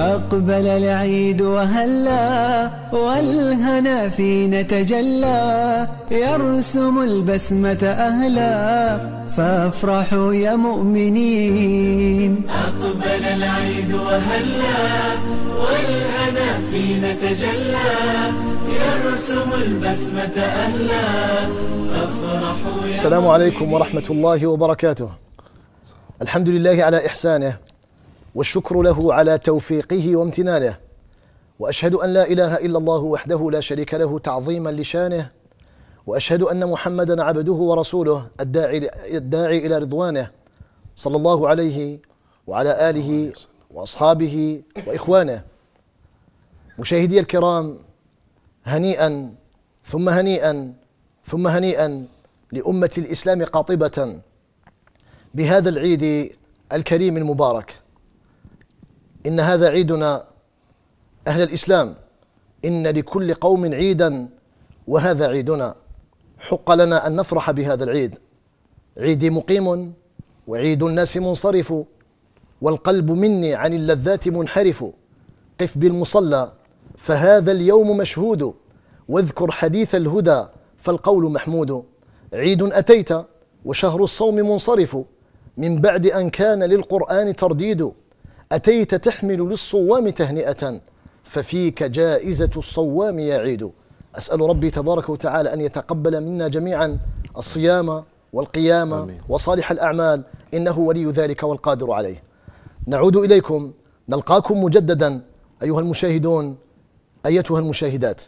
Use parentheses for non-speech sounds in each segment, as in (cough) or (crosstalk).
أقبل العيد وهلا والهنا في نتجلى يرسم البسمة أهلا فافرحوا يا مؤمنين أقبل العيد وهلا والهنا في نتجلى يرسم البسمة أهلا فافرحوا يا السلام عليكم ورحمة الله وبركاته الحمد لله على إحسانه والشكر له على توفيقه وامتنانه واشهد ان لا اله الا الله وحده لا شريك له تعظيما لشانه واشهد ان محمدا عبده ورسوله الداعي الداعي الى رضوانه صلى الله عليه وعلى اله واصحابه واخوانه مشاهدي الكرام هنيئا ثم هنيئا ثم هنيئا لامه الاسلام قاطبه بهذا العيد الكريم المبارك إن هذا عيدنا أهل الإسلام إن لكل قوم عيدا وهذا عيدنا حق لنا أن نفرح بهذا العيد عيدي مقيم وعيد الناس منصرف والقلب مني عن اللذات منحرف قف بالمصلى فهذا اليوم مشهود واذكر حديث الهدى فالقول محمود عيد أتيت وشهر الصوم منصرف من بعد أن كان للقرآن ترديد أتيت تحمل للصوام تهنئة ففيك جائزة الصوام يعيد أسأل ربي تبارك وتعالى أن يتقبل منا جميعا الصيام والقيام آمين. وصالح الأعمال إنه ولي ذلك والقادر عليه نعود إليكم نلقاكم مجددا أيها المشاهدون أيتها المشاهدات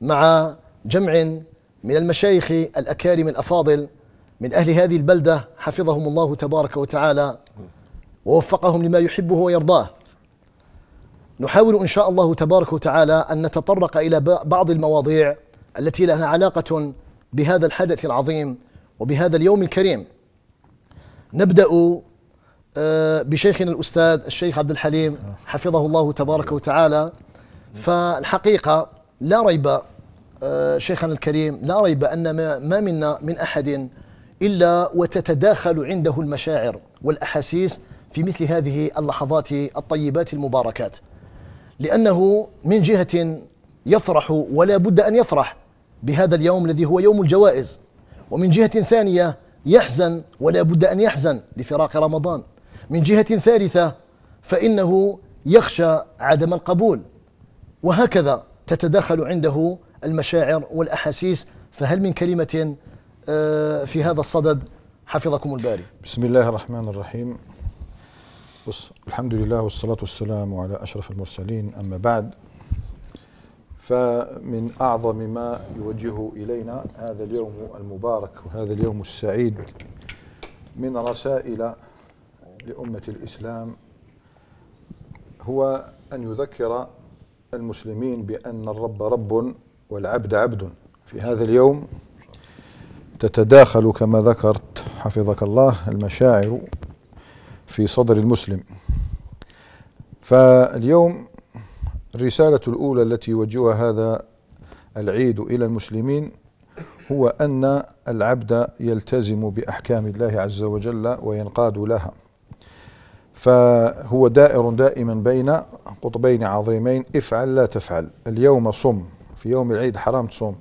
مع جمع من المشايخ الأكارم الأفاضل من أهل هذه البلدة حفظهم الله تبارك وتعالى ووفقهم لما يحبه ويرضاه نحاول ان شاء الله تبارك وتعالى ان نتطرق الى بعض المواضيع التي لها علاقه بهذا الحدث العظيم وبهذا اليوم الكريم نبدا آه، بشيخنا الاستاذ الشيخ عبد الحليم حفظه الله تبارك وتعالى فالحقيقه لا ريب آه، شيخنا الكريم لا ريب ان ما منا من احد الا وتتداخل عنده المشاعر والاحاسيس في مثل هذه اللحظات الطيبات المباركات لأنه من جهة يفرح ولا بد أن يفرح بهذا اليوم الذي هو يوم الجوائز ومن جهة ثانية يحزن ولا بد أن يحزن لفراق رمضان من جهة ثالثة فإنه يخشى عدم القبول وهكذا تتداخل عنده المشاعر والأحاسيس فهل من كلمة آه، في هذا الصدد حفظكم الباري بسم الله الرحمن الرحيم الحمد لله والصلاة والسلام على أشرف المرسلين أما بعد فمن أعظم ما يوجه إلينا هذا اليوم المبارك وهذا اليوم السعيد من رسائل لأمة الإسلام هو أن يذكر المسلمين بأن الرب رب والعبد عبد في هذا اليوم تتداخل كما ذكرت حفظك الله المشاعر في صدر المسلم فاليوم الرسالة الأولى التي يوجهها هذا العيد إلى المسلمين هو أن العبد يلتزم بأحكام الله عز وجل وينقاد لها فهو دائر دائما بين قطبين عظيمين افعل لا تفعل اليوم صم في يوم العيد حرام تصوم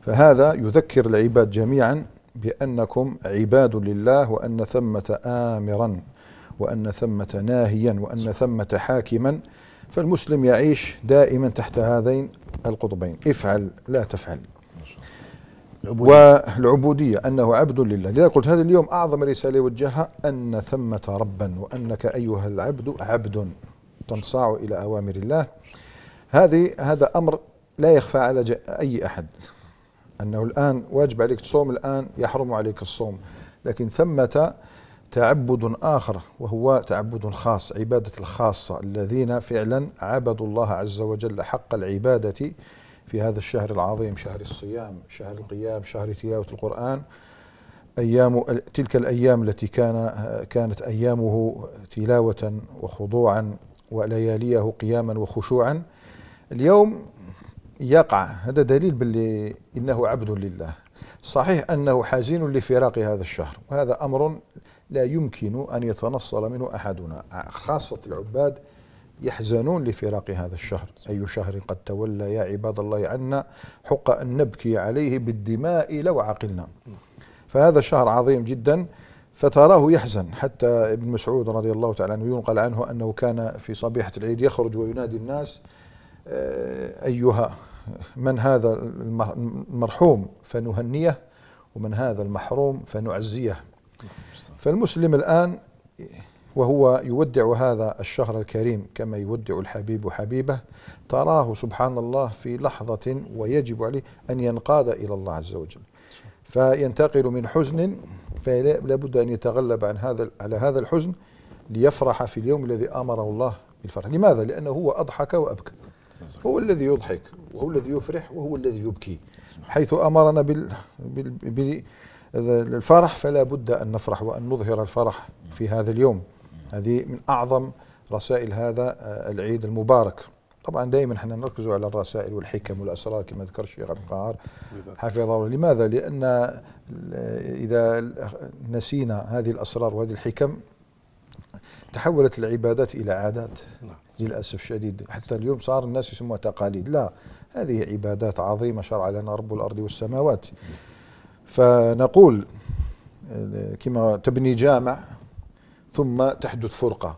فهذا يذكر العباد جميعا بأنكم عباد لله وأن ثمة آمرا وأن ثمة ناهيا وأن ثمة حاكما فالمسلم يعيش دائما تحت هذين القطبين افعل لا تفعل والعبودية أنه عبد لله لذا قلت هذا اليوم أعظم رسالة يوجهها أن ثمة ربا وأنك أيها العبد عبد تنصاع إلى أوامر الله هذه هذا أمر لا يخفى على أي أحد أنه الآن واجب عليك تصوم الآن يحرم عليك الصوم لكن ثمة تعبد آخر وهو تعبد خاص عبادة الخاصة الذين فعلا عبدوا الله عز وجل حق العبادة في هذا الشهر العظيم شهر الصيام شهر القيام شهر تلاوة القرآن أيام تلك الأيام التي كان كانت أيامه تلاوة وخضوعا ولياليه قياما وخشوعا اليوم يقع هذا دليل باللي إنه عبد لله صحيح أنه حزين لفراق هذا الشهر وهذا أمر لا يمكن أن يتنصل منه أحدنا خاصة العباد يحزنون لفراق هذا الشهر أي شهر قد تولى يا عباد الله عنا حق أن نبكي عليه بالدماء لو عقلنا فهذا شهر عظيم جدا فتراه يحزن حتى ابن مسعود رضي الله تعالى عنه ينقل عنه أنه كان في صبيحة العيد يخرج وينادي الناس آه، أيها من هذا المرحوم فنهنيه ومن هذا المحروم فنعزيه فالمسلم الآن وهو يودع هذا الشهر الكريم كما يودع الحبيب حبيبه تراه سبحان الله في لحظة ويجب عليه أن ينقاد إلى الله عز وجل فينتقل من حزن فلا بد أن يتغلب عن هذا على هذا الحزن ليفرح في اليوم الذي أمره الله بالفرح لماذا؟ لأنه هو أضحك وأبكى هو الذي يضحك وهو الذي يفرح وهو الذي يبكي حيث أمرنا بال... بال... فلا بد أن نفرح وأن نظهر الفرح في هذا اليوم هذه من أعظم رسائل هذا آه، العيد المبارك طبعا دائما احنا نركز على الرسائل والحكم والاسرار كما ذكر الشيخ عبد القاهر حفظه الله لماذا؟ لان اذا نسينا هذه الاسرار وهذه الحكم تحولت العبادات الى عادات نعم. للاسف شديد حتى اليوم صار الناس يسموها تقاليد لا هذه عبادات عظيمه شرع لنا رب الارض والسماوات فنقول كما تبني جامع ثم تحدث فرقه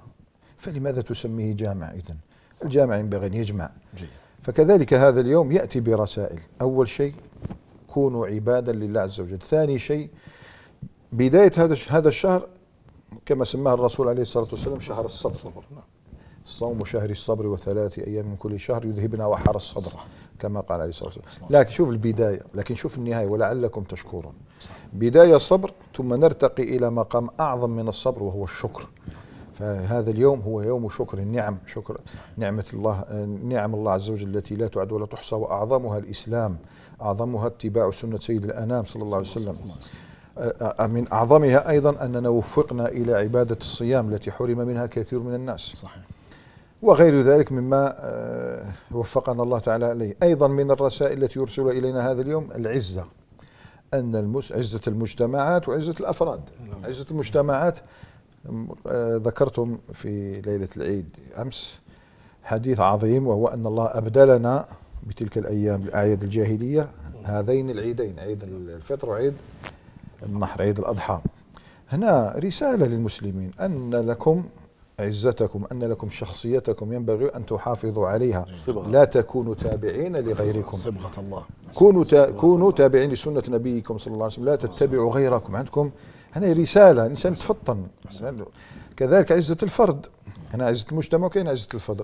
فلماذا تسميه جامع اذا الجامع ينبغي ان يجمع فكذلك هذا اليوم ياتي برسائل اول شيء كونوا عبادا لله عز وجل ثاني شيء بدايه هذا هذا الشهر كما سماها الرسول عليه الصلاة والسلام شهر الصبر نعم الصوم شهر الصبر وثلاث أيام من كل شهر يذهبنا وحر الصدر صح. كما قال عليه الصلاة والسلام لكن شوف البداية لكن شوف النهاية ولعلكم تشكرون بداية صبر ثم نرتقي إلى مقام أعظم من الصبر وهو الشكر فهذا اليوم هو يوم شكر النعم شكر نعمة الله نعم الله عز وجل التي لا تعد ولا تحصى وأعظمها الإسلام أعظمها اتباع سنة سيد الأنام صلى الله عليه وسلم من أعظمها أيضا أننا وفقنا إلى عبادة الصيام التي حرم منها كثير من الناس صحيح وغير ذلك مما آه، وفقنا الله تعالى عليه أيضا من الرسائل التي يرسل إلينا هذا اليوم العزة أن المس... عزة المجتمعات وعزة الأفراد نعم. عزة المجتمعات آه، ذكرتم في ليلة العيد أمس حديث عظيم وهو أن الله أبدلنا بتلك الأيام الأعياد الجاهلية هذين العيدين عيد الفطر وعيد النحر عيد الأضحى هنا رسالة للمسلمين أن لكم عزتكم أن لكم شخصيتكم ينبغي أن تحافظوا عليها لا تكونوا تابعين لغيركم صبغة الله كونوا, كونوا تابعين لسنة نبيكم صلى الله عليه وسلم لا تتبعوا غيركم عندكم هنا رسالة الإنسان تفطن كذلك عزة الفرد هنا عزة المجتمع وكاين عزة الفرد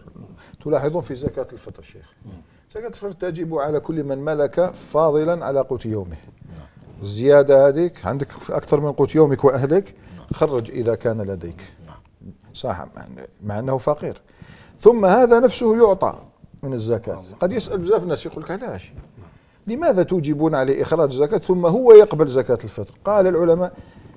تلاحظون في زكاة الفطر شيخ زكاة الفطر تجب على كل من ملك فاضلا على قوت يومه الزيادة هذيك عندك أكثر من قوت يومك وأهلك خرج إذا كان لديك صح مع أنه فقير ثم هذا نفسه يعطى من الزكاة قد يسأل بزاف الناس يقول لك علاش لماذا توجبون عليه إخراج الزكاة ثم هو يقبل زكاة الفطر قال العلماء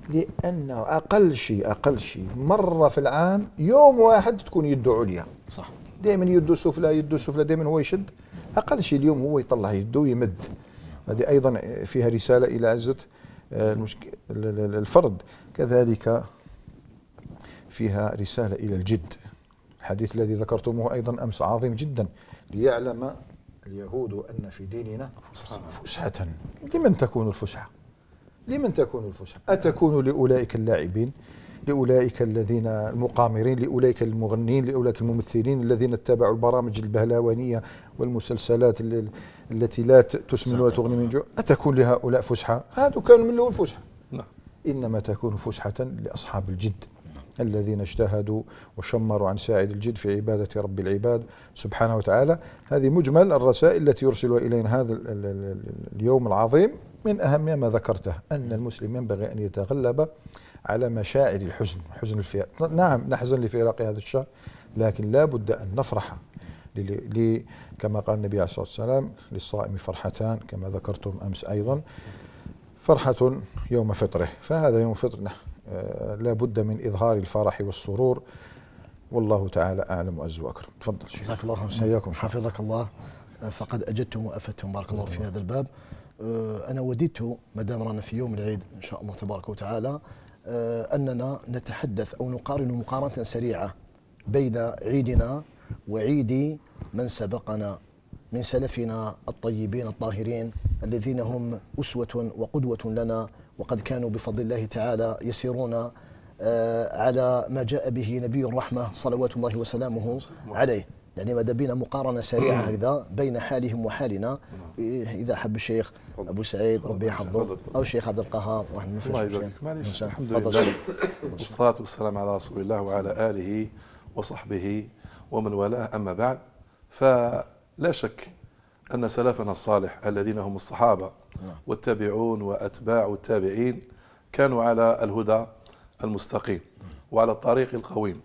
لأنه أقل شيء أقل شيء مرة في العام يوم واحد تكون يده عليا صح دائما يدو سفلى يدو سفلى دائما هو يشد أقل شيء اليوم هو يطلع يدو يمد هذه أيضا فيها رسالة إلى عزة آه، الفرد كذلك فيها رسالة إلى الجد الحديث الذي ذكرتموه أيضا أمس عظيم جدا ليعلم اليهود أن في ديننا فسحة لمن تكون الفسحة لمن تكون الفسحة أتكون لأولئك اللاعبين لأولئك الذين المقامرين لأولئك المغنين لأولئك الممثلين الذين اتبعوا البرامج البهلوانية والمسلسلات التي لا تسمن ولا تغني من جوع أتكون لهؤلاء فسحة؟ هذا كان من الأول فسحة نعم. إنما تكون فسحة لأصحاب الجد الذين اجتهدوا وشمروا عن ساعد الجد في عبادة رب العباد سبحانه وتعالى هذه مجمل الرسائل التي يرسلها إلينا هذا اليوم العظيم من أهمها ما ذكرته أن المسلم ينبغي أن يتغلب على مشاعر الحزن حزن الفئة نعم نحزن لفراق هذا الشهر لكن لا بد أن نفرح كما قال النبي عليه الصلاة والسلام للصائم فرحتان كما ذكرتم أمس أيضا فرحة يوم فطره فهذا يوم فطرنا آه، لا بد من إظهار الفرح والسرور والله تعالى أعلم وأزو أكرم تفضل جزاك الله خير حياكم حفظك الله آه، فقد أجدتم وأفدتم بارك الله في هذا الباب آه، أنا وددت ما دام رانا في يوم العيد إن شاء الله تبارك وتعالى آه، أننا نتحدث أو نقارن مقارنة سريعة بين عيدنا وعيد من سبقنا من سلفنا الطيبين الطاهرين الذين هم أسوة وقدوة لنا وقد كانوا بفضل الله تعالى يسيرون آه، على ما جاء به نبي الرحمة صلوات الله وسلامه عليه يعني ماذا بينا مقارنه سريعه هكذا بين حالهم وحالنا إيه، اذا حب الشيخ ابو سعيد ربي يحفظه او الشيخ عبد القهار واحد ما الله يبارك معليش الحمد لله والصلاه والسلام على رسول الله وعلى اله وصحبه ومن والاه اما بعد فلا شك ان سلفنا الصالح الذين هم الصحابه نعم. والتابعون واتباع التابعين كانوا على الهدى المستقيم وعلى الطريق القويم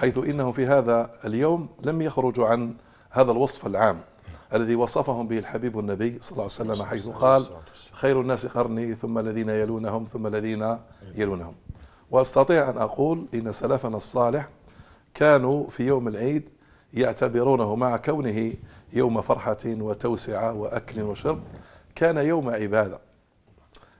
حيث إنهم في هذا اليوم لم يخرجوا عن هذا الوصف العام الذي وصفهم به الحبيب النبي صلى الله عليه وسلم حيث قال خير الناس قرني ثم الذين يلونهم ثم الذين يلونهم واستطيع ان اقول ان سلفنا الصالح كانوا في يوم العيد يعتبرونه مع كونه يوم فرحه وتوسعه واكل وشرب كان يوم عباده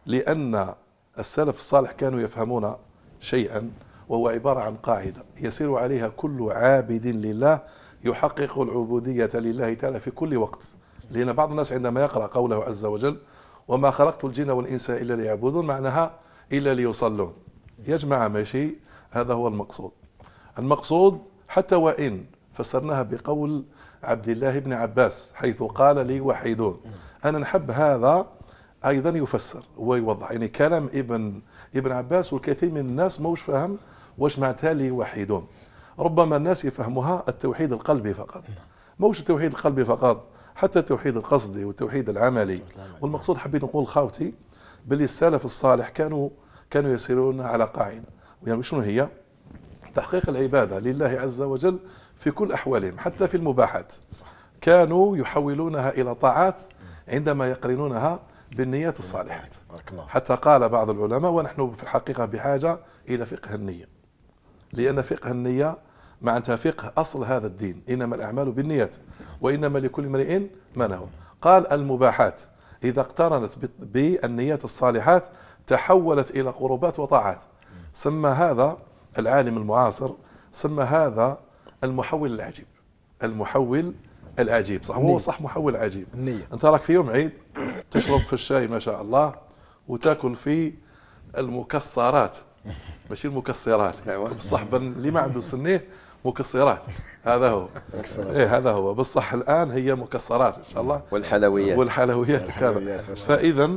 لان السلف الصالح كانوا يفهمون شيئا وهو عبارة عن قاعدة يسير عليها كل عابد لله يحقق العبودية لله تعالى في كل وقت لأن بعض الناس عندما يقرأ قوله عز وجل وما خلقت الجن والإنس إلا ليعبدون معناها إلا ليصلون يا جماعة ماشي هذا هو المقصود المقصود حتى وإن فسرناها بقول عبد الله بن عباس حيث قال لي وحيدون أنا نحب هذا أيضا يفسر ويوضح يعني كلام ابن ابن عباس والكثير من الناس موش فاهم واش معناتها لي يوحدون ربما الناس يفهموها التوحيد القلبي فقط موش التوحيد القلبي فقط حتى التوحيد القصدي والتوحيد العملي والمقصود حبيت نقول خاوتي باللي السلف الصالح كانوا كانوا يسيرون على قاعده يعني شنو هي؟ تحقيق العباده لله عز وجل في كل احوالهم حتى في المباحات كانوا يحولونها الى طاعات عندما يقرنونها بالنيات الصالحات حتى قال بعض العلماء ونحن في الحقيقه بحاجه الى فقه النيه لأن فقه النية معناتها فقه أصل هذا الدين إنما الأعمال بالنيات وإنما لكل امرئ ما نوى قال المباحات إذا اقترنت بالنيات الصالحات تحولت إلى قربات وطاعات سمى هذا العالم المعاصر سمى هذا المحول العجيب المحول العجيب صح هو صح محول عجيب النية. انت راك في يوم عيد تشرب في الشاي ما شاء الله وتاكل في المكسرات (laughs) ماشي المكسرات أيوة. بصح اللي ما عنده سنيه مكسرات هذا هو إيه هذا هو بصح الان هي مكسرات ان شاء الله والحلويات والحلويات كذا فاذا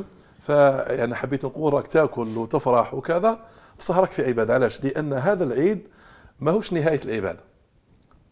فيعني حبيت نقول راك تاكل وتفرح وكذا بصح راك في عباده علاش؟ لان هذا العيد ماهوش نهايه العباده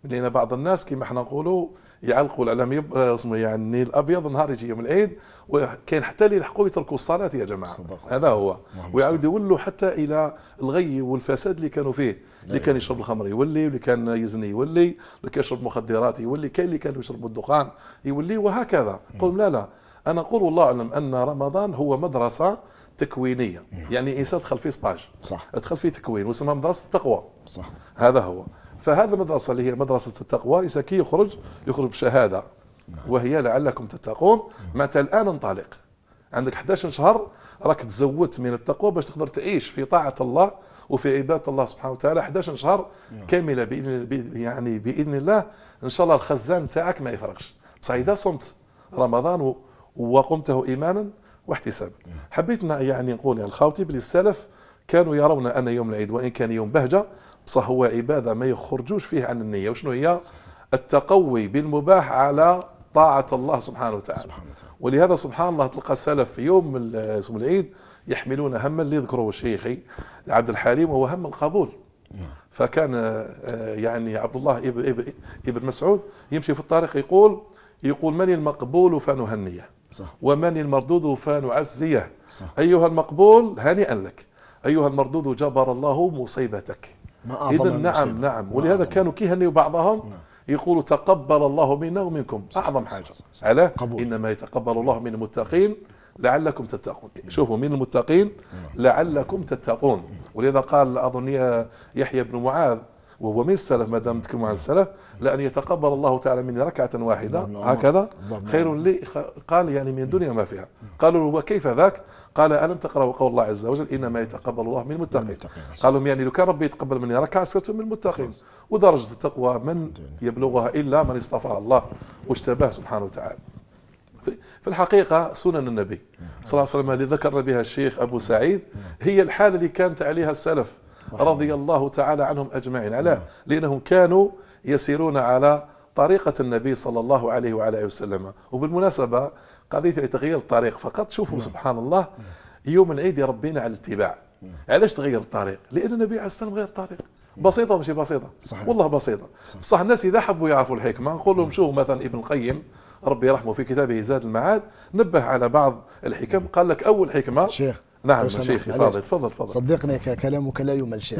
لان بعض الناس كما احنا نقولوا يعلقوا الاعلام اسمه يعني النيل الابيض نهار يجي يوم العيد وكاين حتى اللي يلحقوا يتركوا الصلاه يا جماعه صدق هذا هو ويعاود يولوا حتى الى الغي والفساد اللي كانوا فيه اللي أيوة. كان يشرب الخمر يولي واللي كان يزني يولي اللي كان يشرب مخدرات يولي كاين اللي كانوا يشربوا الدخان يولي وهكذا قوم لا لا انا اقول والله اعلم ان رمضان هو مدرسه تكوينيه يعني انسان دخل فيه 16 صح دخل فيه تكوين واسمها مدرسه التقوى صح هذا هو فهذا المدرسة اللي هي مدرسة التقوى ليس كي يخرج يخرج بشهادة نعم. وهي لعلكم تتقون معناتها نعم. الآن انطلق عندك 11 شهر راك تزودت من التقوى باش تقدر تعيش في طاعة الله وفي عبادة الله سبحانه وتعالى 11 شهر نعم. كاملة بإذن يعني بإذن الله إن شاء الله الخزان تاعك ما يفرقش بصح إذا صمت رمضان وقمته إيمانا واحتسابا حبيت يعني نقول يعني لخاوتي بلي السلف كانوا يرون أن يوم العيد وإن كان يوم بهجة بصح هو عباده ما يخرجوش فيه عن النيه وشنو هي التقوي بالمباح على طاعه الله سبحانه وتعالى سبحانه وتعالى. ولهذا سبحان الله تلقى السلف في يوم يوم العيد يحملون هم اللي ذكره شيخي عبد الحليم وهو هم القبول نعم. فكان آه، يعني عبد الله ابن مسعود يمشي في الطريق يقول يقول من المقبول فنهنيه صح. ومن المردود فنعزيه صح. ايها المقبول هنيئا لك ايها المردود جبر الله مصيبتك إذا نعم نعم ولهذا كانوا كهنوا بعضهم نعم. يقولوا تقبل الله منا ومنكم صح أعظم حاجة على إنما يتقبل الله من المتقين لعلكم تتقون نعم. شوفوا من المتقين نعم. لعلكم تتقون ولهذا قال أظن يحيى بن معاذ وهو من السلف ما دام نتكلم عن السلف لأن يتقبل الله تعالى مني ركعة واحدة نعم، نعم. هكذا نعم. خير لي قال يعني من الدنيا ما فيها قالوا له وكيف ذاك قال ألم تقرأوا قول الله عز وجل إنما يتقبل الله من المتقين قالوا يعني لو كان ربي يتقبل مني ركعة صرت من المتقين ودرجة التقوى من يبلغها إلا من اصطفى الله واشتباه سبحانه وتعالى في الحقيقة سنن النبي صلى الله عليه وسلم اللي ذكرنا بها الشيخ أبو سعيد هي الحالة اللي كانت عليها السلف رضي الله تعالى عنهم أجمعين علاه لأنهم كانوا يسيرون على طريقة النبي صلى الله عليه وعلى اله وسلم وبالمناسبة قضية يعني تغيير الطريق فقط شوفوا نعم. سبحان الله يوم العيد يربينا على الاتباع نعم. علاش تغير الطريق لأن النبي عليه السلام غير الطريق نعم. بسيطة ماشي بسيطة صحيح. والله بسيطة صحيح. بصح الناس إذا حبوا يعرفوا الحكمة نقول لهم شوفوا مثلا ابن القيم ربي يرحمه في كتابه زاد المعاد نبه على بعض الحكم قال لك أول حكمة شيخ نعم شيخي فاضل تفضل تفضل صدقني كلامك لا يمل شيخ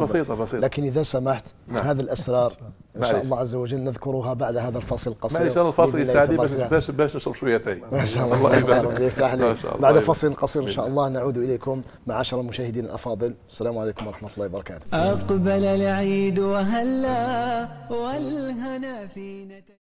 بسيطة بسيطة لكن إذا سمحت نعم. هذه الأسرار إن شاء الله عز وجل نذكرها بعد هذا الفصل القصير معليش الله الفصل يساعدني باش باش باش نشرب شوية تاي ما شاء الله الله يبارك يفتح لي بعد فصل قصير إن شاء الله نعود إليكم معاشر المشاهدين الأفاضل السلام عليكم ورحمة الله وبركاته أقبل العيد وهلا والهنا في